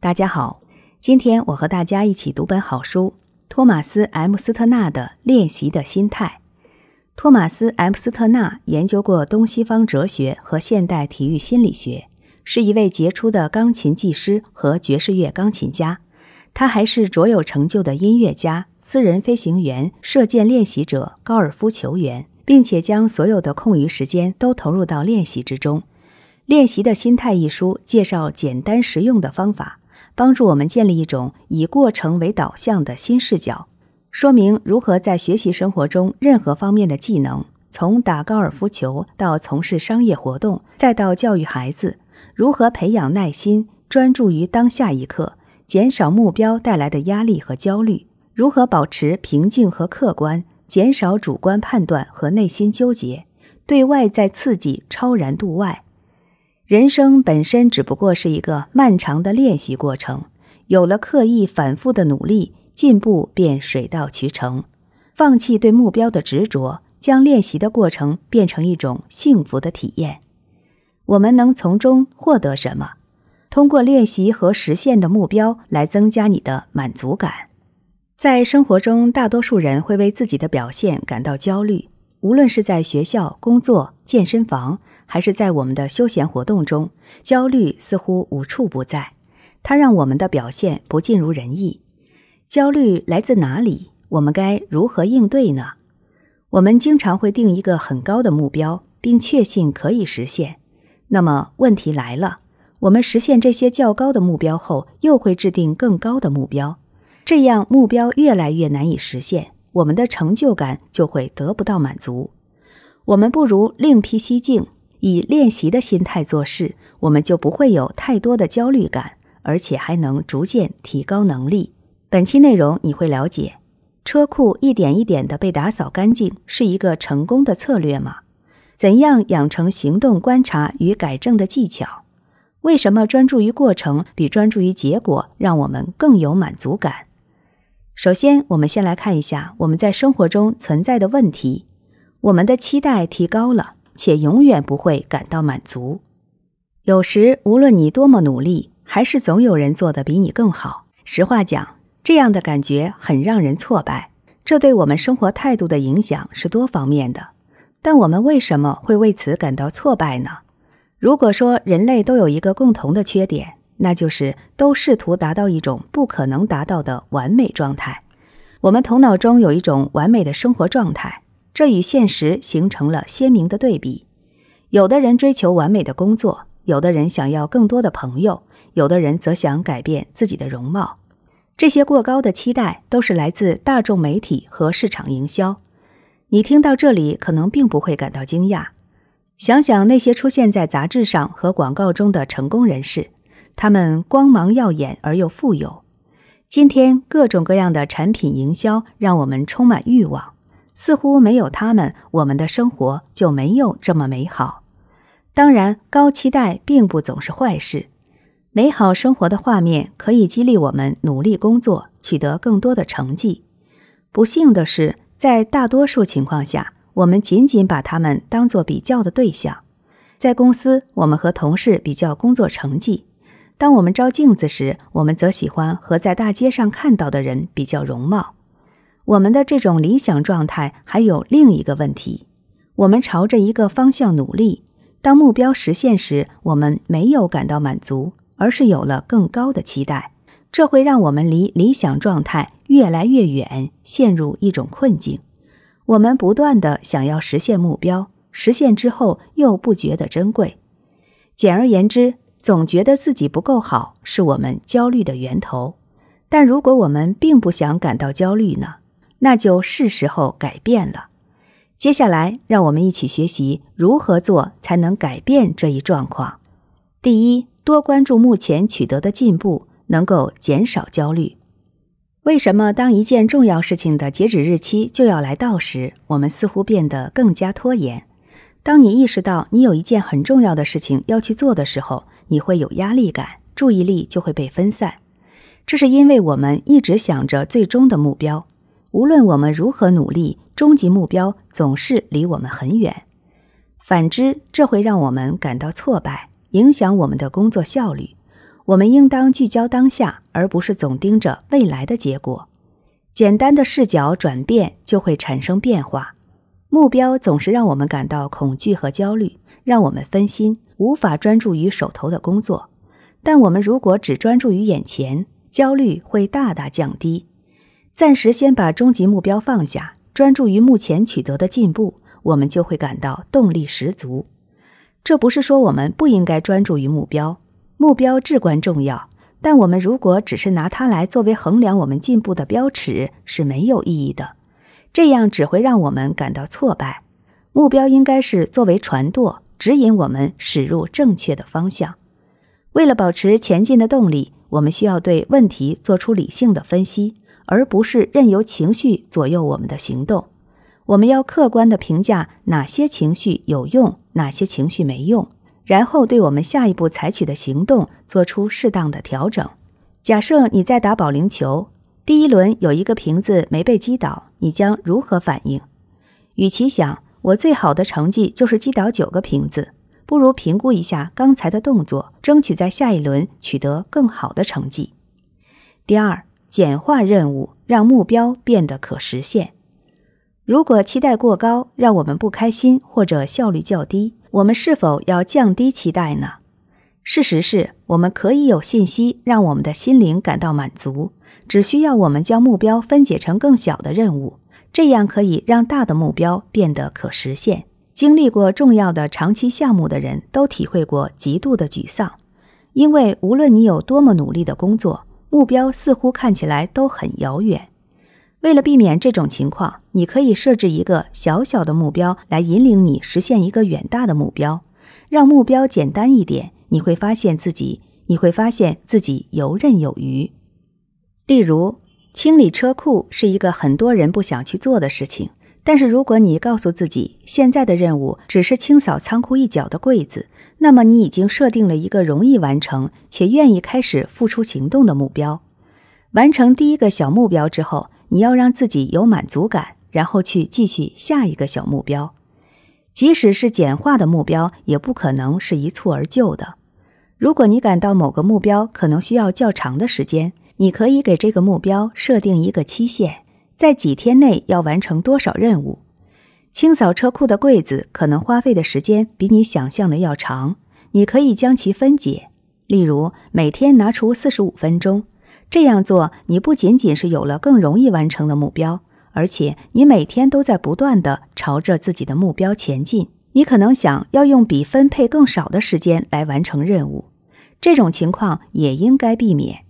大家好，今天我和大家一起读本好书——托马斯 ·M· 斯特纳的《练习的心态》。托马斯 ·M· 斯特纳研究过东西方哲学和现代体育心理学，是一位杰出的钢琴技师和爵士乐钢琴家。他还是卓有成就的音乐家、私人飞行员、射箭练习者、高尔夫球员，并且将所有的空余时间都投入到练习之中。《练习的心态》一书介绍简单实用的方法。帮助我们建立一种以过程为导向的新视角，说明如何在学习生活中任何方面的技能，从打高尔夫球到从事商业活动，再到教育孩子，如何培养耐心，专注于当下一刻，减少目标带来的压力和焦虑，如何保持平静和客观，减少主观判断和内心纠结，对外在刺激超然度外。人生本身只不过是一个漫长的练习过程，有了刻意反复的努力，进步便水到渠成。放弃对目标的执着，将练习的过程变成一种幸福的体验。我们能从中获得什么？通过练习和实现的目标来增加你的满足感。在生活中，大多数人会为自己的表现感到焦虑。无论是在学校、工作、健身房，还是在我们的休闲活动中，焦虑似乎无处不在。它让我们的表现不尽如人意。焦虑来自哪里？我们该如何应对呢？我们经常会定一个很高的目标，并确信可以实现。那么问题来了：我们实现这些较高的目标后，又会制定更高的目标，这样目标越来越难以实现。我们的成就感就会得不到满足，我们不如另辟蹊径，以练习的心态做事，我们就不会有太多的焦虑感，而且还能逐渐提高能力。本期内容你会了解：车库一点一点的被打扫干净是一个成功的策略吗？怎样养成行动、观察与改正的技巧？为什么专注于过程比专注于结果让我们更有满足感？首先，我们先来看一下我们在生活中存在的问题。我们的期待提高了，且永远不会感到满足。有时，无论你多么努力，还是总有人做得比你更好。实话讲，这样的感觉很让人挫败。这对我们生活态度的影响是多方面的。但我们为什么会为此感到挫败呢？如果说人类都有一个共同的缺点。那就是都试图达到一种不可能达到的完美状态。我们头脑中有一种完美的生活状态，这与现实形成了鲜明的对比。有的人追求完美的工作，有的人想要更多的朋友，有的人则想改变自己的容貌。这些过高的期待都是来自大众媒体和市场营销。你听到这里可能并不会感到惊讶。想想那些出现在杂志上和广告中的成功人士。他们光芒耀眼而又富有。今天各种各样的产品营销让我们充满欲望，似乎没有他们，我们的生活就没有这么美好。当然，高期待并不总是坏事。美好生活的画面可以激励我们努力工作，取得更多的成绩。不幸的是，在大多数情况下，我们仅仅把他们当作比较的对象。在公司，我们和同事比较工作成绩。当我们照镜子时，我们则喜欢和在大街上看到的人比较容貌。我们的这种理想状态还有另一个问题：我们朝着一个方向努力，当目标实现时，我们没有感到满足，而是有了更高的期待。这会让我们离理想状态越来越远，陷入一种困境。我们不断的想要实现目标，实现之后又不觉得珍贵。简而言之。总觉得自己不够好，是我们焦虑的源头。但如果我们并不想感到焦虑呢？那就是时候改变了。接下来，让我们一起学习如何做才能改变这一状况。第一，多关注目前取得的进步，能够减少焦虑。为什么当一件重要事情的截止日期就要来到时，我们似乎变得更加拖延？当你意识到你有一件很重要的事情要去做的时候，你会有压力感，注意力就会被分散。这是因为我们一直想着最终的目标，无论我们如何努力，终极目标总是离我们很远。反之，这会让我们感到挫败，影响我们的工作效率。我们应当聚焦当下，而不是总盯着未来的结果。简单的视角转变就会产生变化。目标总是让我们感到恐惧和焦虑，让我们分心。无法专注于手头的工作，但我们如果只专注于眼前，焦虑会大大降低。暂时先把终极目标放下，专注于目前取得的进步，我们就会感到动力十足。这不是说我们不应该专注于目标，目标至关重要。但我们如果只是拿它来作为衡量我们进步的标尺，是没有意义的。这样只会让我们感到挫败。目标应该是作为船舵。指引我们驶入正确的方向。为了保持前进的动力，我们需要对问题做出理性的分析，而不是任由情绪左右我们的行动。我们要客观地评价哪些情绪有用，哪些情绪没用，然后对我们下一步采取的行动做出适当的调整。假设你在打保龄球，第一轮有一个瓶子没被击倒，你将如何反应？与其想。我最好的成绩就是击倒九个瓶子，不如评估一下刚才的动作，争取在下一轮取得更好的成绩。第二，简化任务，让目标变得可实现。如果期待过高，让我们不开心或者效率较低，我们是否要降低期待呢？事实是我们可以有信息，让我们的心灵感到满足，只需要我们将目标分解成更小的任务。这样可以让大的目标变得可实现。经历过重要的长期项目的人都体会过极度的沮丧，因为无论你有多么努力的工作，目标似乎看起来都很遥远。为了避免这种情况，你可以设置一个小小的目标来引领你实现一个远大的目标，让目标简单一点，你会发现自己，你会发现自己游刃有余。例如。清理车库是一个很多人不想去做的事情，但是如果你告诉自己，现在的任务只是清扫仓库一角的柜子，那么你已经设定了一个容易完成且愿意开始付出行动的目标。完成第一个小目标之后，你要让自己有满足感，然后去继续下一个小目标。即使是简化的目标，也不可能是一蹴而就的。如果你感到某个目标可能需要较长的时间，你可以给这个目标设定一个期限，在几天内要完成多少任务。清扫车库的柜子可能花费的时间比你想象的要长，你可以将其分解，例如每天拿出四十五分钟。这样做，你不仅仅是有了更容易完成的目标，而且你每天都在不断地朝着自己的目标前进。你可能想要用比分配更少的时间来完成任务，这种情况也应该避免。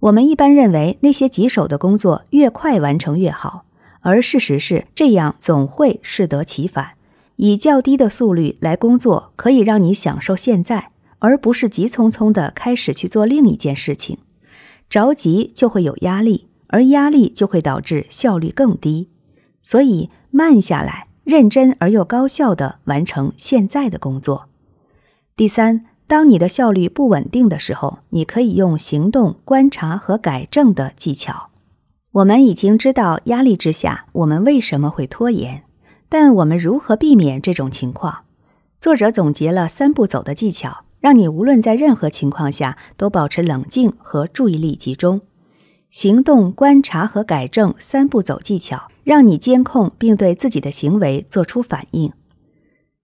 我们一般认为那些棘手的工作越快完成越好，而事实是这样总会适得其反。以较低的速率来工作，可以让你享受现在，而不是急匆匆的开始去做另一件事情。着急就会有压力，而压力就会导致效率更低。所以慢下来，认真而又高效的完成现在的工作。第三。当你的效率不稳定的时候，你可以用行动、观察和改正的技巧。我们已经知道压力之下我们为什么会拖延，但我们如何避免这种情况？作者总结了三步走的技巧，让你无论在任何情况下都保持冷静和注意力集中。行动、观察和改正三步走技巧，让你监控并对自己的行为做出反应。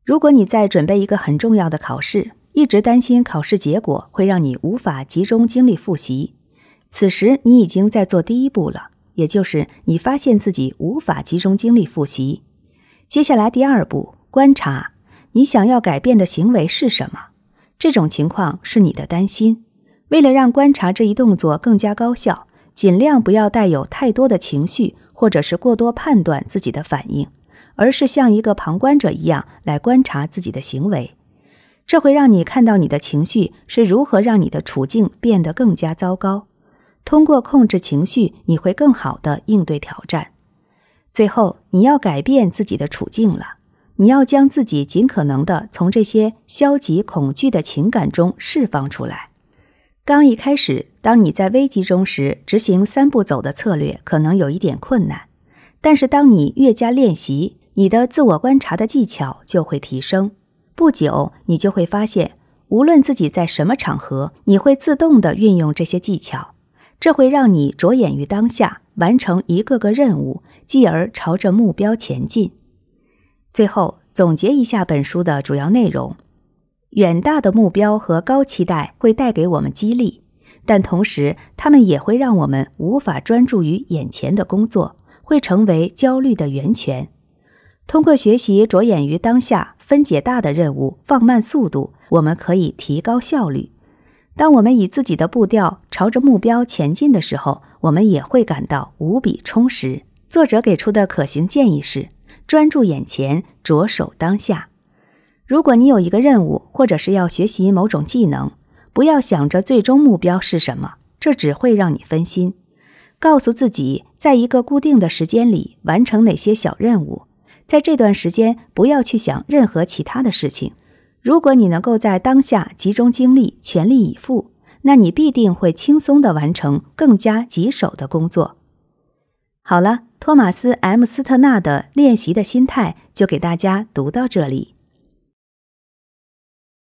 如果你在准备一个很重要的考试，一直担心考试结果会让你无法集中精力复习。此时你已经在做第一步了，也就是你发现自己无法集中精力复习。接下来第二步，观察你想要改变的行为是什么。这种情况是你的担心。为了让观察这一动作更加高效，尽量不要带有太多的情绪或者是过多判断自己的反应，而是像一个旁观者一样来观察自己的行为。这会让你看到你的情绪是如何让你的处境变得更加糟糕。通过控制情绪，你会更好的应对挑战。最后，你要改变自己的处境了。你要将自己尽可能的从这些消极、恐惧的情感中释放出来。刚一开始，当你在危机中时，执行三步走的策略可能有一点困难。但是，当你越加练习，你的自我观察的技巧就会提升。不久，你就会发现，无论自己在什么场合，你会自动的运用这些技巧，这会让你着眼于当下，完成一个个任务，继而朝着目标前进。最后，总结一下本书的主要内容：远大的目标和高期待会带给我们激励，但同时，他们也会让我们无法专注于眼前的工作，会成为焦虑的源泉。通过学习，着眼于当下，分解大的任务，放慢速度，我们可以提高效率。当我们以自己的步调朝着目标前进的时候，我们也会感到无比充实。作者给出的可行建议是：专注眼前，着手当下。如果你有一个任务，或者是要学习某种技能，不要想着最终目标是什么，这只会让你分心。告诉自己，在一个固定的时间里完成哪些小任务。在这段时间，不要去想任何其他的事情。如果你能够在当下集中精力、全力以赴，那你必定会轻松的完成更加棘手的工作。好了，托马斯 ·M· 斯特纳的练习的心态就给大家读到这里。